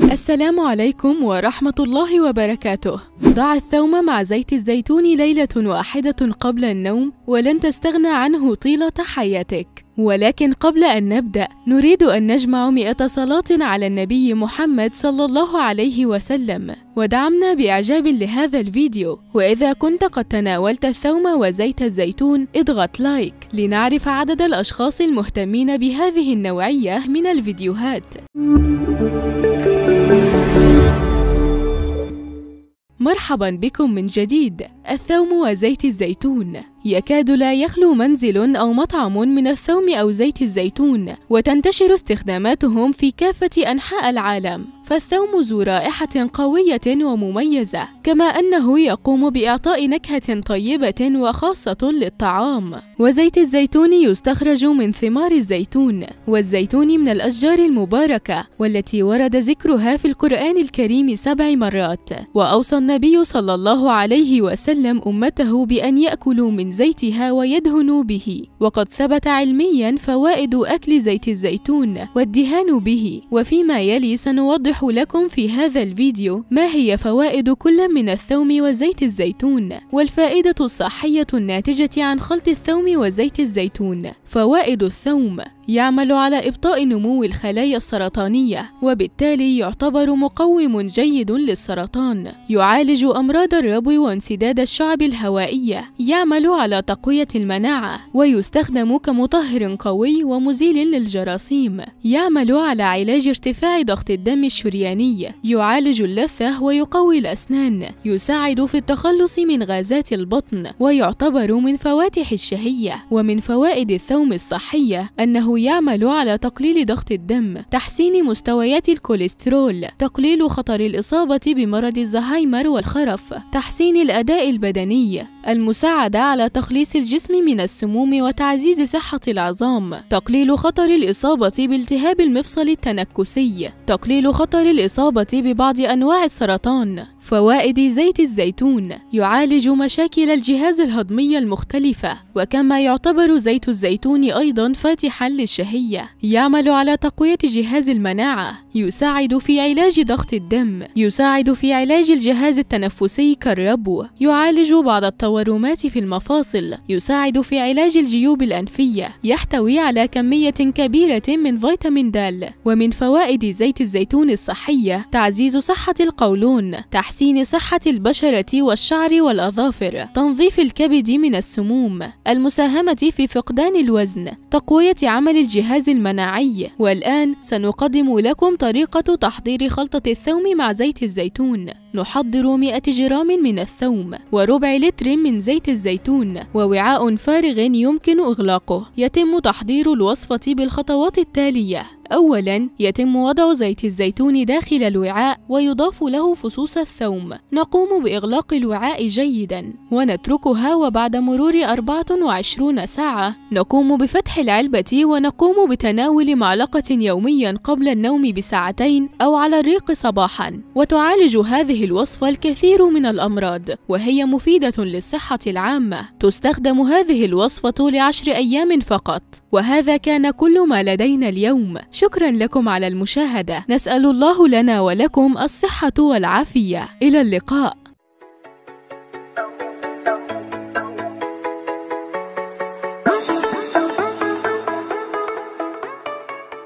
السلام عليكم ورحمة الله وبركاته ضع الثوم مع زيت الزيتون ليلة واحدة قبل النوم ولن تستغنى عنه طيلة حياتك ولكن قبل أن نبدأ نريد أن نجمع مئة صلاة على النبي محمد صلى الله عليه وسلم ودعمنا بإعجاب لهذا الفيديو وإذا كنت قد تناولت الثوم وزيت الزيتون اضغط لايك لنعرف عدد الأشخاص المهتمين بهذه النوعية من الفيديوهات مرحبا بكم من جديد الثوم وزيت الزيتون يكاد لا يخلو منزل أو مطعم من الثوم أو زيت الزيتون وتنتشر استخداماتهم في كافة أنحاء العالم فالثوم ذو رائحة قوية ومميزة كما أنه يقوم بإعطاء نكهة طيبة وخاصة للطعام وزيت الزيتون يستخرج من ثمار الزيتون والزيتون من الأشجار المباركة والتي ورد ذكرها في القرآن الكريم سبع مرات وأوصى النبي صلى الله عليه وسلم أمته بأن يأكلوا من زيتها ويدهن به وقد ثبت علميا فوائد أكل زيت الزيتون والدهان به وفيما يلي سنوضح لكم في هذا الفيديو ما هي فوائد كل من الثوم وزيت الزيتون والفائدة الصحية الناتجة عن خلط الثوم وزيت الزيتون فوائد الثوم يعمل على إبطاء نمو الخلايا السرطانية وبالتالي يعتبر مقوم جيد للسرطان يعالج أمراض الربو وانسداد الشعب الهوائية يعمل على تقوية المناعة ويستخدم كمطهر قوي ومزيل للجراثيم يعمل على علاج ارتفاع ضغط الدم الشرياني يعالج اللثة ويقوي الأسنان يساعد في التخلص من غازات البطن ويعتبر من فواتح الشهية ومن فوائد الثوم الصحية أنه يعمل على تقليل ضغط الدم تحسين مستويات الكوليسترول تقليل خطر الإصابة بمرض الزهايمر والخرف تحسين الأداء البدني المساعدة على تخليص الجسم من السموم وتعزيز صحة العظام تقليل خطر الإصابة بالتهاب المفصل التنكسي تقليل خطر الإصابة ببعض أنواع السرطان فوائد زيت الزيتون يعالج مشاكل الجهاز الهضمي المختلفة وكما يعتبر زيت الزيتون أيضا فاتحا للشهية يعمل على تقوية جهاز المناعة يساعد في علاج ضغط الدم يساعد في علاج الجهاز التنفسي كالربو يعالج بعض التورمات في المفاصل يساعد في علاج الجيوب الأنفية يحتوي على كمية كبيرة من فيتامين د ومن فوائد زيت الزيتون الصحية تعزيز صحة القولون تحسين تحسين صحة البشرة والشعر والأظافر تنظيف الكبد من السموم المساهمة في فقدان الوزن تقوية عمل الجهاز المناعي والآن سنقدم لكم طريقة تحضير خلطة الثوم مع زيت الزيتون نحضر 100 جرام من الثوم وربع لتر من زيت الزيتون ووعاء فارغ يمكن إغلاقه يتم تحضير الوصفة بالخطوات التالية أولاً يتم وضع زيت الزيتون داخل الوعاء ويضاف له فصوص الثوم نقوم بإغلاق الوعاء جيداً ونتركها وبعد مرور 24 ساعة نقوم بفتح العلبة ونقوم بتناول معلقة يومياً قبل النوم بساعتين أو على الريق صباحاً وتعالج هذه الوصفة الكثير من الأمراض وهي مفيدة للصحة العامة تستخدم هذه الوصفة لعشر أيام فقط وهذا كان كل ما لدينا اليوم شكرا لكم على المشاهدة نسأل الله لنا ولكم الصحة والعافية إلى اللقاء